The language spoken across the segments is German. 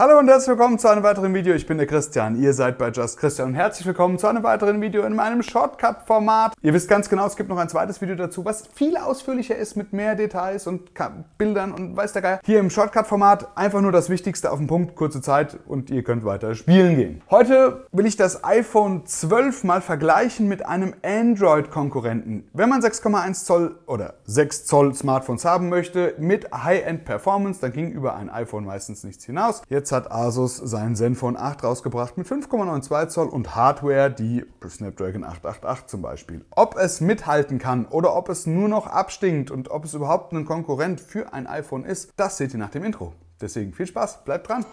Hallo und herzlich willkommen zu einem weiteren Video. Ich bin der Christian, ihr seid bei Just Christian und herzlich willkommen zu einem weiteren Video in meinem Shortcut-Format. Ihr wisst ganz genau, es gibt noch ein zweites Video dazu, was viel ausführlicher ist mit mehr Details und Bildern und weiß der Geier. Hier im Shortcut-Format einfach nur das Wichtigste auf den Punkt, kurze Zeit und ihr könnt weiter spielen gehen. Heute will ich das iPhone 12 mal vergleichen mit einem Android-Konkurrenten. Wenn man 6,1 Zoll oder 6 Zoll Smartphones haben möchte mit High-End-Performance, dann ging über ein iPhone meistens nichts hinaus. Jetzt Jetzt hat Asus seinen Zenfone 8 rausgebracht mit 5,92 Zoll und Hardware, die Snapdragon 888 zum Beispiel. Ob es mithalten kann oder ob es nur noch abstinkt und ob es überhaupt ein Konkurrent für ein iPhone ist, das seht ihr nach dem Intro. Deswegen viel Spaß, bleibt dran!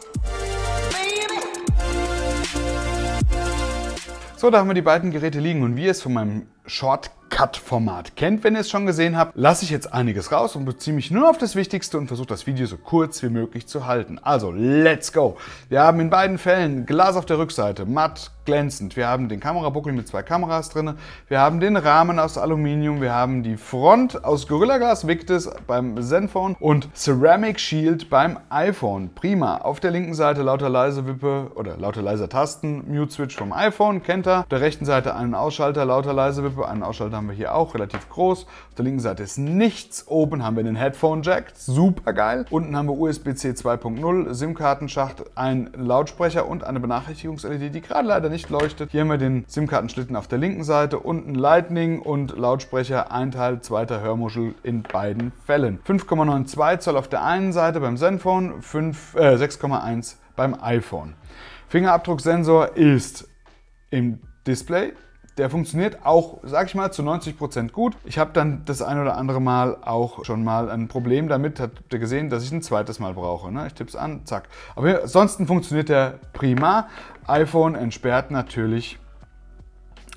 So, da haben wir die beiden Geräte liegen und wie es von meinem Shortcut Cut-Format kennt, wenn ihr es schon gesehen habt, lasse ich jetzt einiges raus und beziehe mich nur auf das Wichtigste und versuche das Video so kurz wie möglich zu halten. Also, let's go! Wir haben in beiden Fällen Glas auf der Rückseite, matt, glänzend. Wir haben den Kamerabuckel mit zwei Kameras drin, wir haben den Rahmen aus Aluminium, wir haben die Front aus Gorillaglas Victus beim Zenphone und Ceramic Shield beim iPhone. Prima. Auf der linken Seite lauter leise Wippe oder lauter leiser Tasten, Mute Switch vom iPhone, kennt er. Auf der rechten Seite einen Ausschalter, lauter leise Wippe, einen Ausschalter haben wir hier auch, relativ groß. Auf der linken Seite ist nichts. Oben haben wir den Headphone Jack, super geil. Unten haben wir USB-C 2.0, SIM-Kartenschacht, einen Lautsprecher und eine Benachrichtigungs-LED, die gerade leider nicht nicht leuchtet. Hier haben wir den SIM-Kartenschlitten auf der linken Seite, unten Lightning und Lautsprecher, ein Teil zweiter Hörmuschel in beiden Fällen. 5,92 Zoll auf der einen Seite beim Zenfone, äh, 6,1 beim iPhone. Fingerabdrucksensor ist im Display der funktioniert auch, sag ich mal, zu 90% gut. Ich habe dann das ein oder andere Mal auch schon mal ein Problem damit, habt ihr gesehen, dass ich ein zweites Mal brauche. Ne? Ich tippe es an, zack. Aber ansonsten funktioniert der prima. iPhone entsperrt natürlich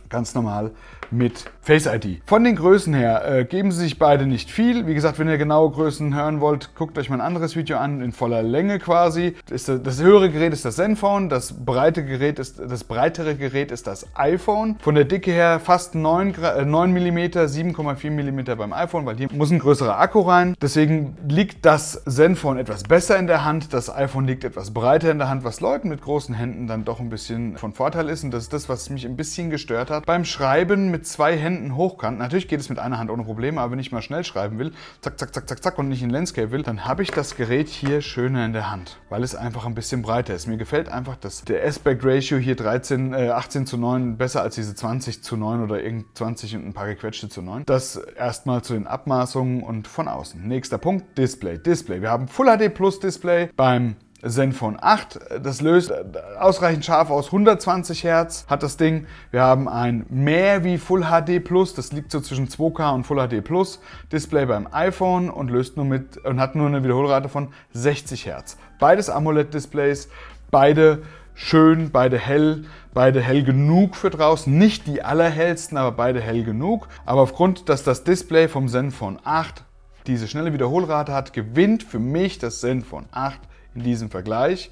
ganz normal mit Face ID. Von den Größen her äh, geben sie sich beide nicht viel. Wie gesagt, wenn ihr genaue Größen hören wollt, guckt euch mein anderes Video an, in voller Länge quasi. Das, das höhere Gerät ist das Zenfone, das breite Gerät ist, das breitere Gerät ist das iPhone. Von der Dicke her fast 9, 9 mm, 7,4 mm beim iPhone, weil hier muss ein größerer Akku rein. Deswegen liegt das Zenfone etwas besser in der Hand, das iPhone liegt etwas breiter in der Hand, was Leuten mit großen Händen dann doch ein bisschen von Vorteil ist. Und das ist das, was mich ein bisschen gestört hat. Beim Schreiben mit zwei Händen Händen hochkant, natürlich geht es mit einer Hand ohne Probleme, aber wenn ich mal schnell schreiben will, zack, zack, zack, zack, zack und nicht in Landscape will, dann habe ich das Gerät hier schöner in der Hand, weil es einfach ein bisschen breiter ist. Mir gefällt einfach, dass der Aspect Ratio hier 13, äh, 18 zu 9 besser als diese 20 zu 9 oder irgend 20 und ein paar gequetschte zu 9. Das erstmal zu den Abmaßungen und von außen. Nächster Punkt, Display. Display. Wir haben Full HD Plus Display beim Zenfone 8. Das löst ausreichend scharf aus 120 Hertz, hat das Ding. Wir haben ein mehr wie Full HD Plus, das liegt so zwischen 2K und Full HD Plus Display beim iPhone und löst nur mit und hat nur eine Wiederholrate von 60 Hertz. Beides AMOLED Displays, beide schön, beide hell, beide hell genug für draußen. Nicht die allerhellsten, aber beide hell genug. Aber aufgrund, dass das Display vom Zenfone 8 diese schnelle Wiederholrate hat, gewinnt für mich das Zenfone 8 in diesem Vergleich,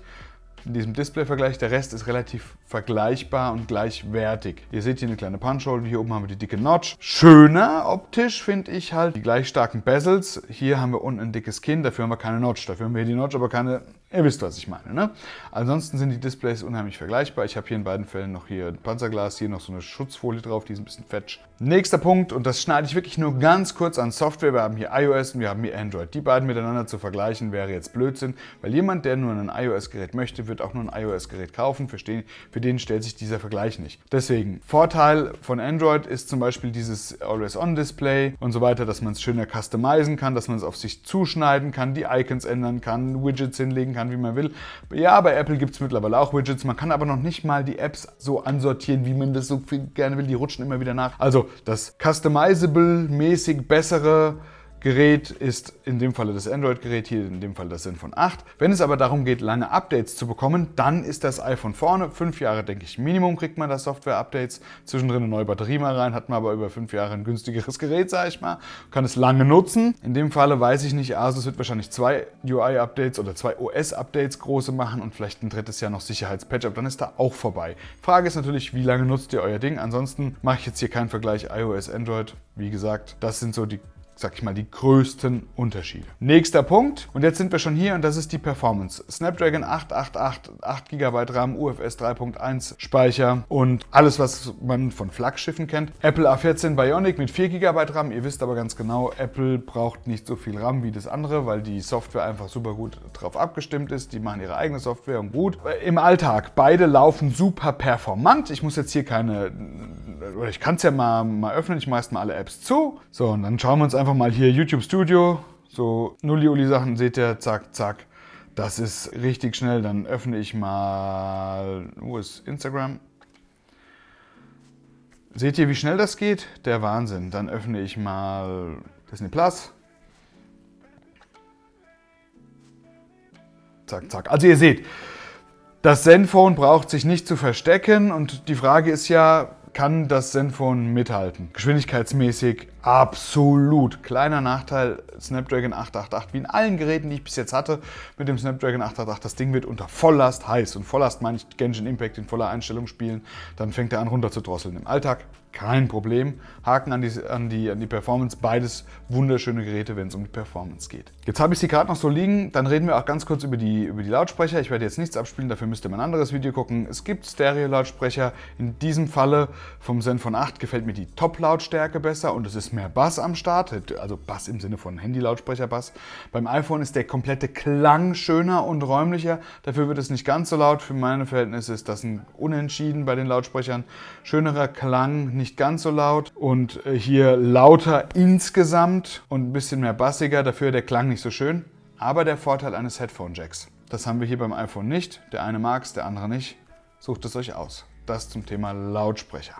in diesem Display-Vergleich. Der Rest ist relativ vergleichbar und gleichwertig. Ihr seht hier eine kleine Punch-Hole und hier oben haben wir die dicke Notch. Schöner optisch finde ich halt die gleich starken Bezels. Hier haben wir unten ein dickes Kinn, dafür haben wir keine Notch. Dafür haben wir hier die Notch, aber keine Ihr wisst, was ich meine. Ne? Ansonsten sind die Displays unheimlich vergleichbar. Ich habe hier in beiden Fällen noch hier ein Panzerglas, hier noch so eine Schutzfolie drauf, die ist ein bisschen fetsch. Nächster Punkt, und das schneide ich wirklich nur ganz kurz an Software. Wir haben hier iOS und wir haben hier Android. Die beiden miteinander zu vergleichen wäre jetzt Blödsinn, weil jemand, der nur ein iOS-Gerät möchte, wird auch nur ein iOS-Gerät kaufen. Für den, für den stellt sich dieser Vergleich nicht. Deswegen, Vorteil von Android ist zum Beispiel dieses Always-On-Display und so weiter, dass man es schöner customizen kann, dass man es auf sich zuschneiden kann, die Icons ändern kann, Widgets hinlegen kann an, wie man will. Ja, bei Apple gibt es mittlerweile auch Widgets. Man kann aber noch nicht mal die Apps so ansortieren, wie man das so gerne will. Die rutschen immer wieder nach. Also das Customizable-mäßig bessere Gerät ist in dem Falle das Android-Gerät, hier in dem Fall das Zenfone 8. Wenn es aber darum geht, lange Updates zu bekommen, dann ist das iPhone vorne. Fünf Jahre, denke ich, Minimum kriegt man da Software-Updates. Zwischendrin eine neue Batterie mal rein, hat man aber über fünf Jahre ein günstigeres Gerät, sage ich mal. Kann es lange nutzen. In dem Falle weiß ich nicht, Asus wird wahrscheinlich zwei UI-Updates oder zwei OS-Updates große machen und vielleicht ein drittes Jahr noch Sicherheitspatch, aber dann ist da auch vorbei. Frage ist natürlich, wie lange nutzt ihr euer Ding? Ansonsten mache ich jetzt hier keinen Vergleich iOS, Android. Wie gesagt, das sind so die sag ich mal, die größten Unterschiede. Nächster Punkt, und jetzt sind wir schon hier und das ist die Performance. Snapdragon 888, 8 GB RAM, UFS 3.1 Speicher und alles, was man von Flaggschiffen kennt. Apple A14 Bionic mit 4 GB RAM, ihr wisst aber ganz genau, Apple braucht nicht so viel RAM wie das andere, weil die Software einfach super gut drauf abgestimmt ist. Die machen ihre eigene Software und gut. Im Alltag, beide laufen super performant. Ich muss jetzt hier keine, oder ich kann es ja mal, mal öffnen, ich mache mal alle Apps zu. So, und dann schauen wir uns einfach einfach mal hier YouTube Studio, so Nulli-Uli-Sachen seht ihr, zack, zack. Das ist richtig schnell. Dann öffne ich mal, wo ist Instagram? Seht ihr, wie schnell das geht? Der Wahnsinn. Dann öffne ich mal Disney Plus. Zack, zack. Also ihr seht, das Zenfone braucht sich nicht zu verstecken und die Frage ist ja, kann das Zenfone mithalten. Geschwindigkeitsmäßig absolut. Kleiner Nachteil, Snapdragon 888, wie in allen Geräten, die ich bis jetzt hatte, mit dem Snapdragon 888, das Ding wird unter Volllast heiß. Und Volllast meine ich Genshin Impact in voller Einstellung spielen, dann fängt er an runter zu drosseln. Im Alltag kein Problem. Haken an die, an die, an die Performance. Beides wunderschöne Geräte, wenn es um die Performance geht. Jetzt habe ich sie gerade noch so liegen. Dann reden wir auch ganz kurz über die, über die Lautsprecher. Ich werde jetzt nichts abspielen, dafür müsst ihr mal ein anderes Video gucken. Es gibt Stereo-Lautsprecher. In diesem Falle vom von 8 gefällt mir die Top-Lautstärke besser und es ist mehr Bass am Start. Also Bass im Sinne von Handy-Lautsprecher-Bass. Beim iPhone ist der komplette Klang schöner und räumlicher. Dafür wird es nicht ganz so laut. Für meine Verhältnisse ist das ein Unentschieden bei den Lautsprechern. Schönerer Klang, nicht nicht ganz so laut und äh, hier lauter insgesamt und ein bisschen mehr bassiger, dafür der Klang nicht so schön. Aber der Vorteil eines Headphone Jacks. Das haben wir hier beim iPhone nicht. Der eine mag es, der andere nicht. Sucht es euch aus. Das zum Thema Lautsprecher.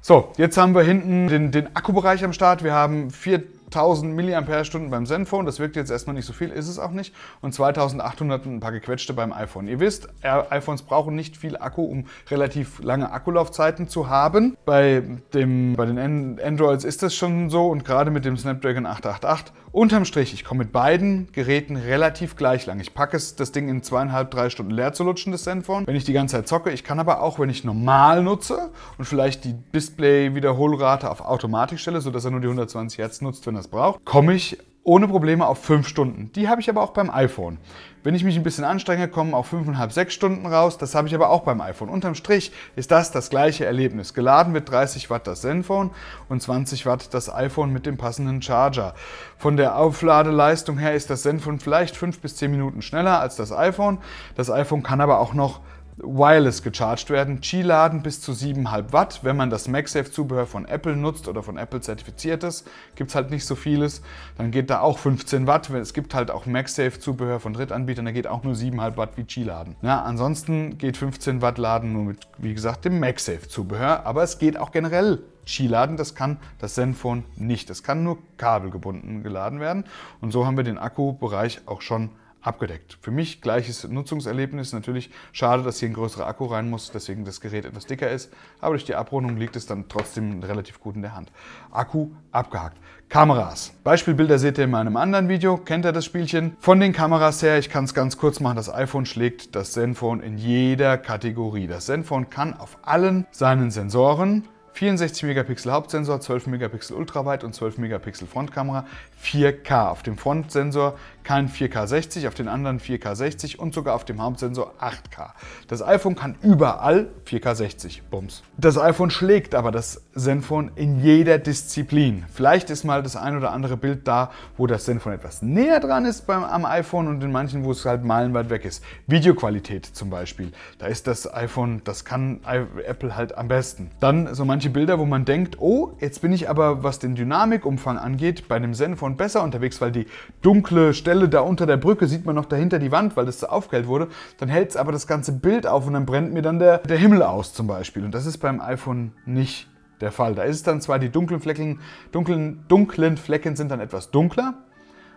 So, jetzt haben wir hinten den, den Akkubereich am Start. Wir haben vier 1000 mAh beim Zenfone, das wirkt jetzt erstmal nicht so viel, ist es auch nicht. Und 2800 ein paar gequetschte beim iPhone. Ihr wisst, äh, iPhones brauchen nicht viel Akku, um relativ lange Akkulaufzeiten zu haben. Bei, dem, bei den Androids ist das schon so und gerade mit dem Snapdragon 888 Unterm Strich, ich komme mit beiden Geräten relativ gleich lang. Ich packe es, das Ding in zweieinhalb, drei Stunden leer zu lutschen, das Zenfone, wenn ich die ganze Zeit zocke. Ich kann aber auch, wenn ich normal nutze und vielleicht die Display-Wiederholrate auf Automatik stelle, sodass er nur die 120 Hertz nutzt, wenn er es braucht, komme ich ohne Probleme auf 5 Stunden. Die habe ich aber auch beim iPhone. Wenn ich mich ein bisschen anstrenge, kommen auch 5,5, 6 Stunden raus. Das habe ich aber auch beim iPhone. Unterm Strich ist das das gleiche Erlebnis. Geladen wird 30 Watt das Zenfone und 20 Watt das iPhone mit dem passenden Charger. Von der Aufladeleistung her ist das Zenfone vielleicht 5 bis 10 Minuten schneller als das iPhone. Das iPhone kann aber auch noch wireless gecharged werden. Qi-Laden bis zu 7,5 Watt. Wenn man das MagSafe-Zubehör von Apple nutzt oder von Apple zertifiziert ist, gibt es halt nicht so vieles. Dann geht da auch 15 Watt. Es gibt halt auch MagSafe-Zubehör von Drittanbietern, da geht auch nur 7,5 Watt wie Qi-Laden. Ja, ansonsten geht 15 Watt Laden nur mit, wie gesagt, dem MagSafe-Zubehör. Aber es geht auch generell Qi-Laden. Das kann das Zenfone nicht. Es kann nur kabelgebunden geladen werden. Und so haben wir den Akkubereich auch schon abgedeckt. Für mich gleiches Nutzungserlebnis. Natürlich schade, dass hier ein größerer Akku rein muss, deswegen das Gerät etwas dicker ist. Aber durch die Abrundung liegt es dann trotzdem relativ gut in der Hand. Akku abgehakt. Kameras. Beispielbilder seht ihr in meinem anderen Video. Kennt ihr das Spielchen? Von den Kameras her, ich kann es ganz kurz machen, das iPhone schlägt das Zenfone in jeder Kategorie. Das Zenfone kann auf allen seinen Sensoren 64 Megapixel Hauptsensor, 12 Megapixel Ultraweit und 12 Megapixel Frontkamera, 4K. Auf dem Frontsensor kein 4K 60, auf den anderen 4K 60 und sogar auf dem Hauptsensor 8K. Das iPhone kann überall 4K 60, Bums. Das iPhone schlägt aber das Zenfone in jeder Disziplin. Vielleicht ist mal das ein oder andere Bild da, wo das Zenfone etwas näher dran ist beim, am iPhone und in manchen, wo es halt meilenweit weg ist. Videoqualität zum Beispiel. Da ist das iPhone, das kann Apple halt am besten. Dann so manche manche Bilder, wo man denkt, oh, jetzt bin ich aber, was den Dynamikumfang angeht, bei einem Zenfone besser unterwegs, weil die dunkle Stelle da unter der Brücke sieht man noch dahinter die Wand, weil das so aufgehellt wurde. Dann hält es aber das ganze Bild auf und dann brennt mir dann der, der Himmel aus zum Beispiel. Und das ist beim iPhone nicht der Fall. Da ist es dann zwar, die dunklen Flecken, dunklen, dunklen Flecken sind dann etwas dunkler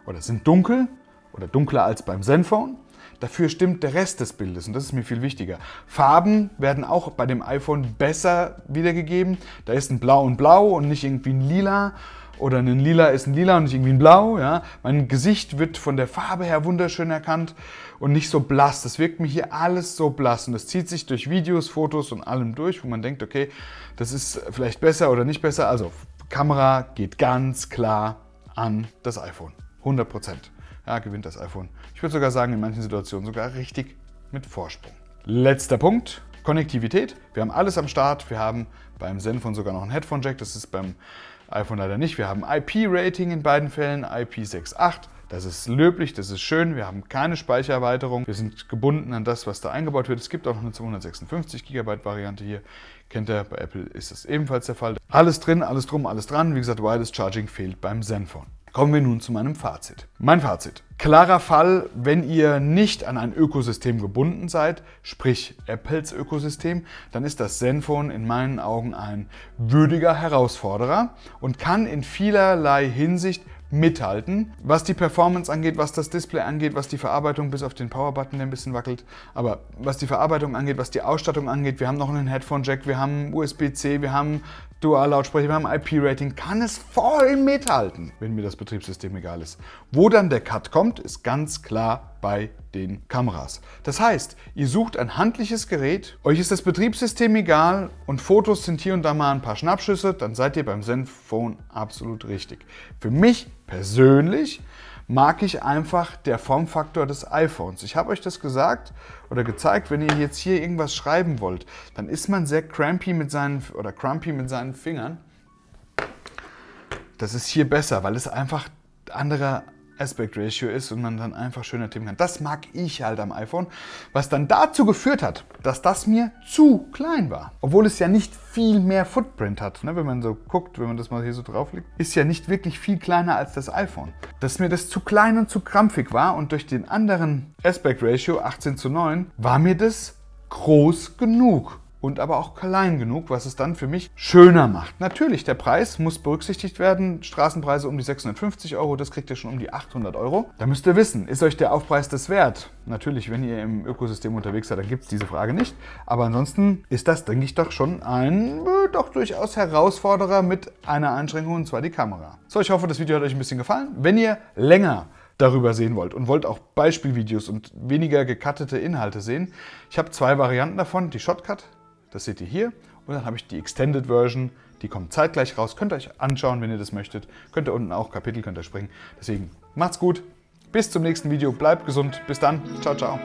oder sind dunkel oder dunkler als beim Zenfone, Dafür stimmt der Rest des Bildes und das ist mir viel wichtiger. Farben werden auch bei dem iPhone besser wiedergegeben. Da ist ein Blau und Blau und nicht irgendwie ein Lila oder ein Lila ist ein Lila und nicht irgendwie ein Blau. Ja? Mein Gesicht wird von der Farbe her wunderschön erkannt und nicht so blass. Das wirkt mir hier alles so blass und das zieht sich durch Videos, Fotos und allem durch, wo man denkt, okay, das ist vielleicht besser oder nicht besser. Also Kamera geht ganz klar an das iPhone. 100 Prozent ja, gewinnt das iPhone. Ich würde sogar sagen, in manchen Situationen sogar richtig mit Vorsprung. Letzter Punkt, Konnektivität. Wir haben alles am Start. Wir haben beim Zenfone sogar noch ein Headphone-Jack. Das ist beim iPhone leider nicht. Wir haben IP-Rating in beiden Fällen, IP68. Das ist löblich, das ist schön. Wir haben keine Speichererweiterung. Wir sind gebunden an das, was da eingebaut wird. Es gibt auch noch eine 256 GB Variante hier. Kennt ihr, bei Apple ist das ebenfalls der Fall. Alles drin, alles drum, alles dran. Wie gesagt, Wireless Charging fehlt beim Zenfone. Kommen wir nun zu meinem Fazit. Mein Fazit. Klarer Fall, wenn ihr nicht an ein Ökosystem gebunden seid, sprich Apples Ökosystem, dann ist das Zenfone in meinen Augen ein würdiger Herausforderer und kann in vielerlei Hinsicht mithalten, was die Performance angeht, was das Display angeht, was die Verarbeitung bis auf den Powerbutton der ein bisschen wackelt, aber was die Verarbeitung angeht, was die Ausstattung angeht, wir haben noch einen Headphone-Jack, wir haben USB-C, wir haben Dual-Lautsprecher beim IP-Rating kann es voll mithalten, wenn mir das Betriebssystem egal ist. Wo dann der Cut kommt, ist ganz klar bei den Kameras. Das heißt, ihr sucht ein handliches Gerät, euch ist das Betriebssystem egal und Fotos sind hier und da mal ein paar Schnappschüsse, dann seid ihr beim Zenfone absolut richtig. Für mich persönlich mag ich einfach der Formfaktor des iPhones. Ich habe euch das gesagt oder gezeigt, wenn ihr jetzt hier irgendwas schreiben wollt, dann ist man sehr crampy mit seinen oder crumpy mit seinen Fingern. Das ist hier besser, weil es einfach anderer Aspect Ratio ist und man dann einfach schöner tippen kann. Das mag ich halt am iPhone, was dann dazu geführt hat, dass das mir zu klein war. Obwohl es ja nicht viel mehr Footprint hat, ne? wenn man so guckt, wenn man das mal hier so drauflegt, ist ja nicht wirklich viel kleiner als das iPhone. Dass mir das zu klein und zu krampfig war und durch den anderen Aspect Ratio 18 zu 9 war mir das groß genug und aber auch klein genug, was es dann für mich schöner macht. Natürlich, der Preis muss berücksichtigt werden. Straßenpreise um die 650 Euro, das kriegt ihr schon um die 800 Euro. Da müsst ihr wissen, ist euch der Aufpreis das wert? Natürlich, wenn ihr im Ökosystem unterwegs seid, dann gibt es diese Frage nicht. Aber ansonsten ist das, denke ich, doch schon ein äh, doch durchaus Herausforderer mit einer Einschränkung, und zwar die Kamera. So, ich hoffe, das Video hat euch ein bisschen gefallen. Wenn ihr länger darüber sehen wollt und wollt auch Beispielvideos und weniger gekattete Inhalte sehen, ich habe zwei Varianten davon, die Shotcut das seht ihr hier. Und dann habe ich die Extended Version. Die kommt zeitgleich raus. Könnt ihr euch anschauen, wenn ihr das möchtet. Könnt ihr unten auch Kapitel könnt ihr springen. Deswegen macht's gut. Bis zum nächsten Video. Bleibt gesund. Bis dann. Ciao, ciao.